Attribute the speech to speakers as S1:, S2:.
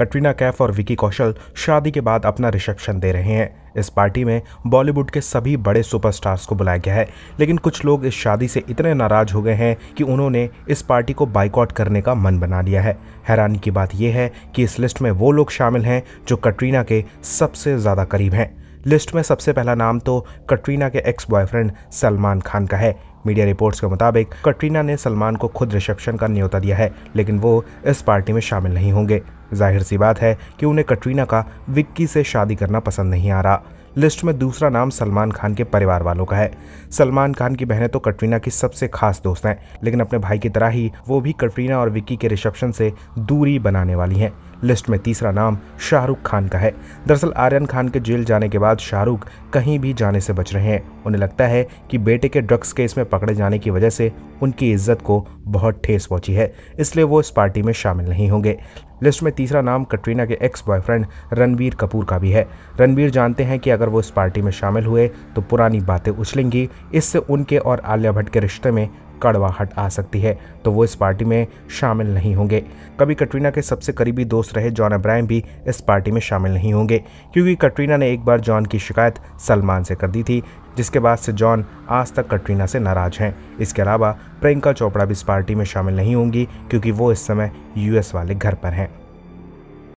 S1: कटरीना कैफ और विकी कौशल शादी के बाद अपना रिसेप्शन दे रहे हैं इस पार्टी में बॉलीवुड के सभी बड़े सुपरस्टार्स को बुलाया गया है लेकिन कुछ लोग इस शादी से इतने नाराज हो गए हैं कि उन्होंने इस पार्टी को बाइकआउट करने का मन बना लिया है हैरानी की बात यह है कि इस लिस्ट में वो लोग शामिल हैं जो कटरीना के सबसे ज़्यादा करीब हैं लिस्ट में सबसे पहला नाम तो कटरीना के एक्स बॉयफ्रेंड सलमान खान का है मीडिया रिपोर्ट्स के मुताबिक कटरीना ने सलमान को खुद रिसेप्शन का न्योता दिया है लेकिन वो इस पार्टी में शामिल नहीं होंगे जाहिर सी बात है कि उन्हें कटरीना का विक्की से शादी करना पसंद नहीं आ रहा लिस्ट में दूसरा नाम सलमान खान के परिवार वालों का है सलमान खान की बहनें तो कटरीना की सबसे खास दोस्त हैं लेकिन अपने भाई की तरह ही वो भी कटरीना और विक्की के रिसेप्शन से दूरी बनाने वाली हैं लिस्ट में तीसरा नाम शाहरुख खान का है दरअसल आर्यन खान के जेल जाने के बाद शाहरुख कहीं भी जाने से बच रहे हैं उन्हें लगता है कि बेटे के ड्रग्स केस में पकड़े जाने की वजह से उनकी इज्जत को बहुत ठेस पहुंची है इसलिए वो इस पार्टी में शामिल नहीं होंगे लिस्ट में तीसरा नाम कटरीना के एक्स बॉयफ्रेंड रणबीर कपूर का भी है रणबीर जानते हैं कि अगर वो इस पार्टी में शामिल हुए तो पुरानी बातें उछलेंगी इससे उनके और आलिया भट्ट के रिश्ते में कड़वाहट आ सकती है तो वो इस पार्टी में शामिल नहीं होंगे कभी कटरीना के सबसे करीबी दोस्त रहे जॉन अब्राहम भी इस पार्टी में शामिल नहीं होंगे क्योंकि कटरीना ने एक बार जॉन की शिकायत सलमान से कर दी थी जिसके बाद से जॉन आज तक कटरीना से नाराज हैं इसके अलावा प्रियंका चोपड़ा भी इस पार्टी में शामिल नहीं होंगी क्योंकि वो इस समय यूएस वाले घर पर हैं